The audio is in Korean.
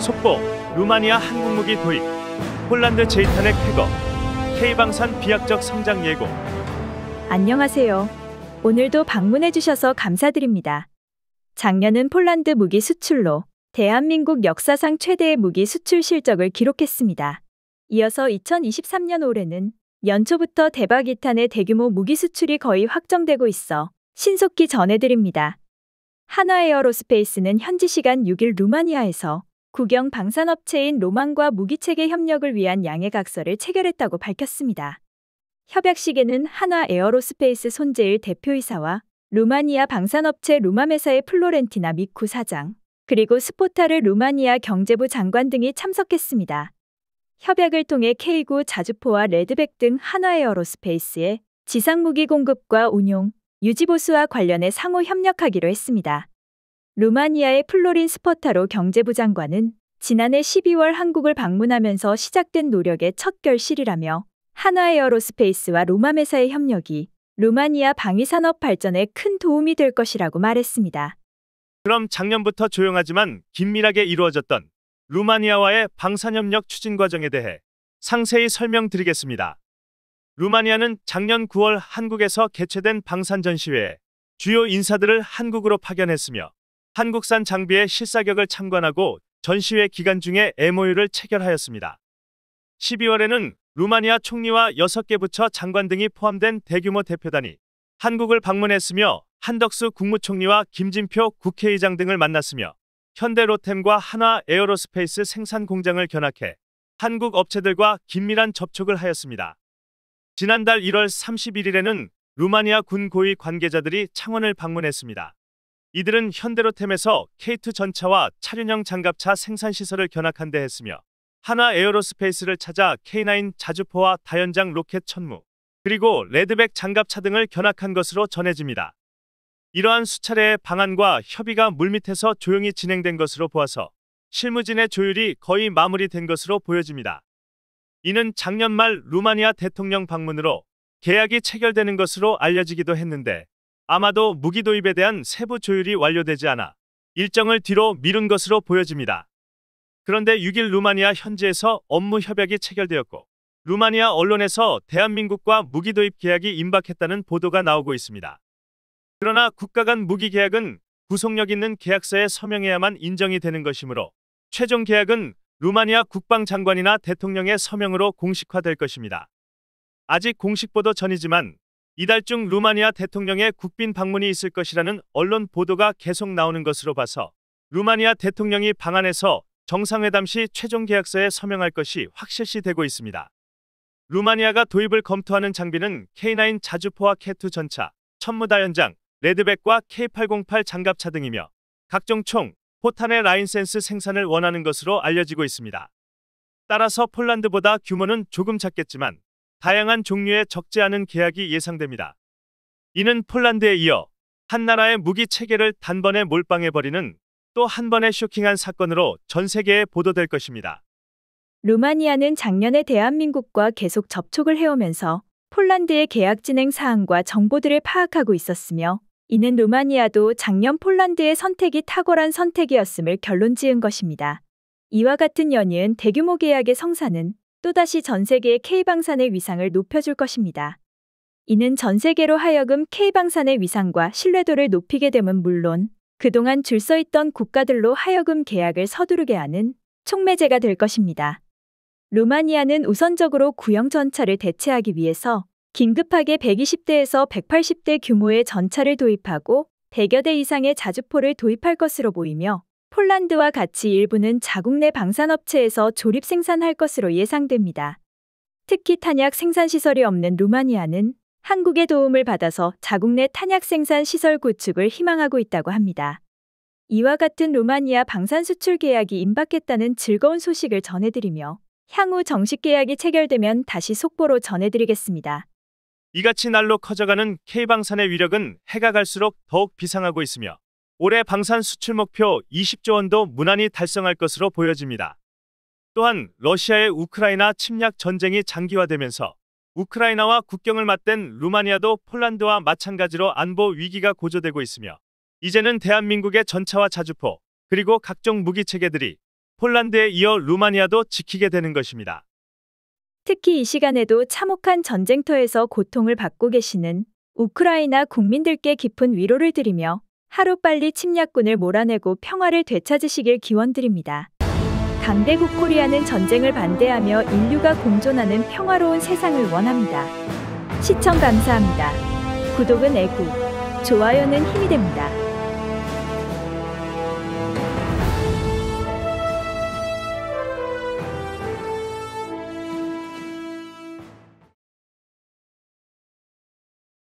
속보 루마니아 한국무기 도입 폴란드 제이탄의 쾌거 K방산 비약적 성장 예고 안녕하세요. 오늘도 방문해 주셔서 감사드립니다. 작년은 폴란드 무기 수출로 대한민국 역사상 최대의 무기 수출 실적을 기록했습니다. 이어서 2023년 올해는 연초부터 대박 2탄의 대규모 무기 수출이 거의 확정되고 있어 신속히 전해드립니다. 하나 에어로스페이스는 현지 시간 6일 루마니아에서 국영 방산업체인 로망과 무기체계 협력을 위한 양해각서를 체결했다고 밝혔습니다. 협약식에는 한화 에어로스페이스 손재일 대표이사와 루마니아 방산업체 루마메사의 플로렌티나 미쿠 사장, 그리고 스포타르 루마니아 경제부 장관 등이 참석했습니다. 협약을 통해 K9 자주포와 레드백 등 한화에어로스페이스의 지상무기 공급과 운용, 유지보수와 관련해 상호 협력하기로 했습니다. 루마니아의 플로린 스퍼타로 경제부 장관은 지난해 12월 한국을 방문하면서 시작된 노력의 첫 결실이라며 한화에어로스페이스와 로마메사의 협력이 루마니아 방위산업 발전에 큰 도움이 될 것이라고 말했습니다. 그럼 작년부터 조용하지만 긴밀하게 이루어졌던 루마니아와의 방산협력 추진 과정에 대해 상세히 설명드리겠습니다. 루마니아는 작년 9월 한국에서 개최된 방산전시회에 주요 인사들을 한국으로 파견했으며 한국산 장비의 실사격을 참관하고 전시회 기간 중에 MOU를 체결하였습니다. 12월에는 루마니아 총리와 6개 부처 장관 등이 포함된 대규모 대표단이 한국을 방문했으며 한덕수 국무총리와 김진표 국회의장 등을 만났으며 현대로템과 한화 에어로스페이스 생산 공장을 견학해 한국 업체들과 긴밀한 접촉을 하였습니다. 지난달 1월 31일에는 루마니아 군 고위 관계자들이 창원을 방문했습니다. 이들은 현대로템에서 K2 전차와 차륜형 장갑차 생산 시설을 견학한 데 했으며 하나 에어로스페이스를 찾아 K9 자주포와 다연장 로켓 천무 그리고 레드백 장갑차 등을 견학한 것으로 전해집니다. 이러한 수차례의 방안과 협의가 물밑에서 조용히 진행된 것으로 보아서 실무진의 조율이 거의 마무리된 것으로 보여집니다. 이는 작년 말 루마니아 대통령 방문으로 계약이 체결되는 것으로 알려지기도 했는데 아마도 무기 도입에 대한 세부 조율이 완료되지 않아 일정을 뒤로 미룬 것으로 보여집니다. 그런데 6일 루마니아 현지에서 업무 협약이 체결되었고 루마니아 언론에서 대한민국과 무기 도입 계약이 임박했다는 보도가 나오고 있습니다. 그러나 국가 간 무기 계약은 구속력 있는 계약서에 서명해야만 인정이 되는 것이므로 최종 계약은 루마니아 국방장관이나 대통령의 서명으로 공식화될 것입니다. 아직 공식 보도 전이지만 이달 중 루마니아 대통령의 국빈 방문이 있을 것이라는 언론 보도가 계속 나오는 것으로 봐서 루마니아 대통령이 방한에서 정상회담 시 최종 계약서에 서명할 것이 확실시 되고 있습니다. 루마니아가 도입을 검토하는 장비는 K9 자주포와 K2 전차, 천무다연장, 레드백과 K808 장갑차 등이며 각종 총, 포탄의 라인센스 생산을 원하는 것으로 알려지고 있습니다. 따라서 폴란드보다 규모는 조금 작겠지만 다양한 종류의 적지 않은 계약이 예상됩니다. 이는 폴란드에 이어 한 나라의 무기 체계를 단번에 몰빵해버리는 또 한 번의 쇼킹한 사건으로 전 세계에 보도될 것입니다. 루마니아는 작년에 대한민국과 계속 접촉을 해오면서 폴란드의 계약 진행 사항과 정보들을 파악하고 있었으며 이는 루마니아도 작년 폴란드의 선택이 탁월한 선택이었음을 결론 지은 것입니다. 이와 같은 연이은 대규모 계약의 성사는 또다시 전 세계의 K방산의 위상을 높여줄 것입니다. 이는 전 세계로 하여금 K방산의 위상과 신뢰도를 높이게 됨은 물론 그동안 줄 서 있던 국가들로 하여금 계약을 서두르게 하는 촉매제가 될 것입니다. 루마니아는 우선적으로 구형 전차를 대체하기 위해서 긴급하게 120대에서 180대 규모의 전차를 도입하고 100여 대 이상의 자주포를 도입할 것으로 보이며 폴란드와 같이 일부는 자국 내 방산업체에서 조립 생산할 것으로 예상됩니다. 특히 탄약 생산 시설이 없는 루마니아는 한국의 도움을 받아서 자국 내 탄약 생산 시설 구축을 희망하고 있다고 합니다. 이와 같은 루마니아 방산 수출 계약이 임박했다는 즐거운 소식을 전해드리며 향후 정식 계약이 체결되면 다시 속보로 전해드리겠습니다. 이같이 날로 커져가는 K방산의 위력은 해가 갈수록 더욱 비상하고 있으며 올해 방산 수출 목표 20조 원도 무난히 달성할 것으로 보여집니다. 또한 러시아의 우크라이나 침략 전쟁이 장기화되면서 우크라이나와 국경을 맞댄 루마니아도 폴란드와 마찬가지로 안보 위기가 고조되고 있으며 이제는 대한민국의 전차와 자주포 그리고 각종 무기 체계들이 폴란드에 이어 루마니아도 지키게 되는 것입니다. 특히 이 시간에도 참혹한 전쟁터에서 고통을 받고 계시는 우크라이나 국민들께 깊은 위로를 드리며 하루빨리 침략군을 몰아내고 평화를 되찾으시길 기원드립니다. 강대국 코리아는 전쟁을 반대하며 인류가 공존하는 평화로운 세상을 원합니다. 시청 감사합니다. 구독은 애국, 좋아요는 힘이 됩니다.